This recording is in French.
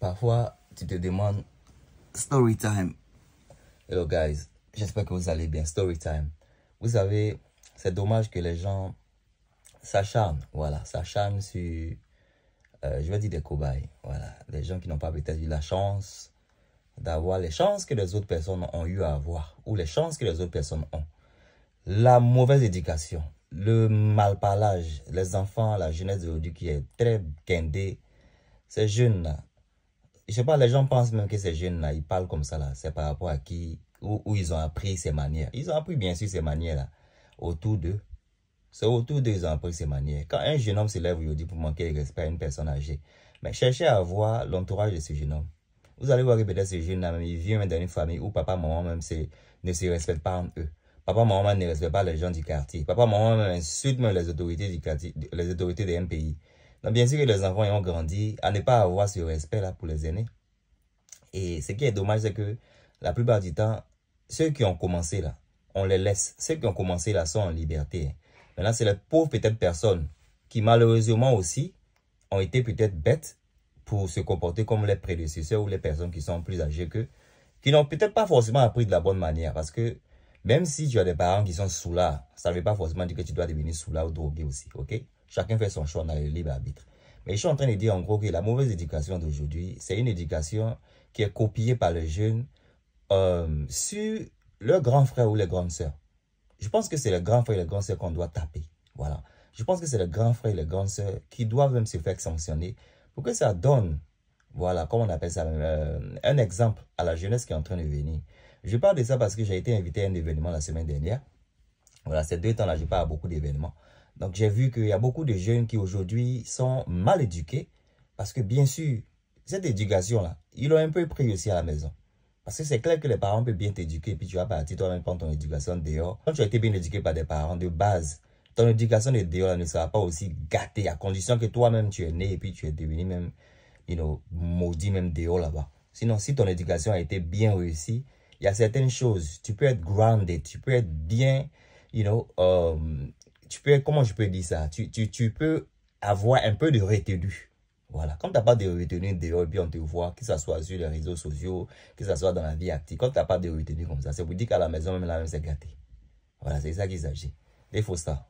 Parfois, tu te demandes story time. Hello guys, j'espère que vous allez bien. Story time. Vous savez, c'est dommage que les gens s'acharnent, voilà, s'acharnent sur, euh, je vais dire des cobayes, voilà, des gens qui n'ont pas peut-être eu la chance d'avoir les chances que les autres personnes ont eu à avoir ou les chances que les autres personnes ont. La mauvaise éducation, le malparlage, les enfants, la jeunesse d'aujourd'hui qui est très guindée, ces jeunes-là, je sais pas, les gens pensent même que ces jeunes-là, ils parlent comme ça, là. C'est par rapport à qui, où, ils ont appris ces manières. Ils ont appris, bien sûr, ces manières-là, autour d'eux. C'est autour d'eux, ils ont appris ces manières. Quand un jeune homme se lève dit pour manquer de respect à une personne âgée, mais cherchez à voir l'entourage de ce jeune homme. Vous allez voir que peut-être ce jeune-là, il vient dans une famille où papa, maman, même, ne se respecte pas en eux. Papa, maman ne respecte pas les gens du quartier. Papa, maman, même insulte même les autorités du quartier, les autorités d'un pays bien sûr que les enfants ont grandi à ne pas avoir ce respect-là pour les aînés. Et ce qui est dommage, c'est que la plupart du temps, ceux qui ont commencé là, on les laisse. Ceux qui ont commencé là sont en liberté. Hein. Maintenant, c'est les pauvres peut-être personnes qui malheureusement aussi ont été peut-être bêtes pour se comporter comme les prédécesseurs ou les personnes qui sont plus âgées qu'eux, qui n'ont peut-être pas forcément appris de la bonne manière. Parce que même si tu as des parents qui sont sous là, ça ne veut pas forcément dire que tu dois devenir sous là ou drogué aussi, ok Chacun fait son choix, on a le libre arbitre. Mais je suis en train de dire en gros que la mauvaise éducation d'aujourd'hui, c'est une éducation qui est copiée par les jeunes euh, sur leurs grands frères ou les grandes sœurs. Je pense que c'est les grands frères et les grandes sœurs qu'on doit taper. Voilà. Je pense que c'est les grands frères et les grandes sœurs qui doivent même se faire sanctionner pour que ça donne, voilà, comment on appelle ça, euh, un exemple à la jeunesse qui est en train de venir. Je parle de ça parce que j'ai été invité à un événement la semaine dernière voilà, ces deux temps-là, je pas à beaucoup d'événements. Donc, j'ai vu qu'il y a beaucoup de jeunes qui aujourd'hui sont mal éduqués parce que, bien sûr, cette éducation-là, ils l'ont un peu pris aussi à la maison. Parce que c'est clair que les parents peuvent bien t'éduquer, puis tu vas partir toi-même prendre ton éducation dehors. Quand tu as été bien éduqué par des parents de base, ton éducation de dehors ne sera pas aussi gâtée, à condition que toi-même tu es né et puis tu es devenu même, you know, maudit même dehors là-bas. Sinon, si ton éducation a été bien réussie, il y a certaines choses, tu peux être grounded, tu peux être bien, you know, um, tu peux, comment je peux dire ça? Tu, tu, tu peux avoir un peu de retenue. Voilà. Quand tu n'as pas de retenue dehors, puis on te voit, que ce soit sur les réseaux sociaux, que ce soit dans la vie active, quand tu n'as pas de retenue comme ça, c'est pour dire qu'à la maison, même la même, c'est gâté. Voilà, c'est ça qu'il s'agit. Il faut ça.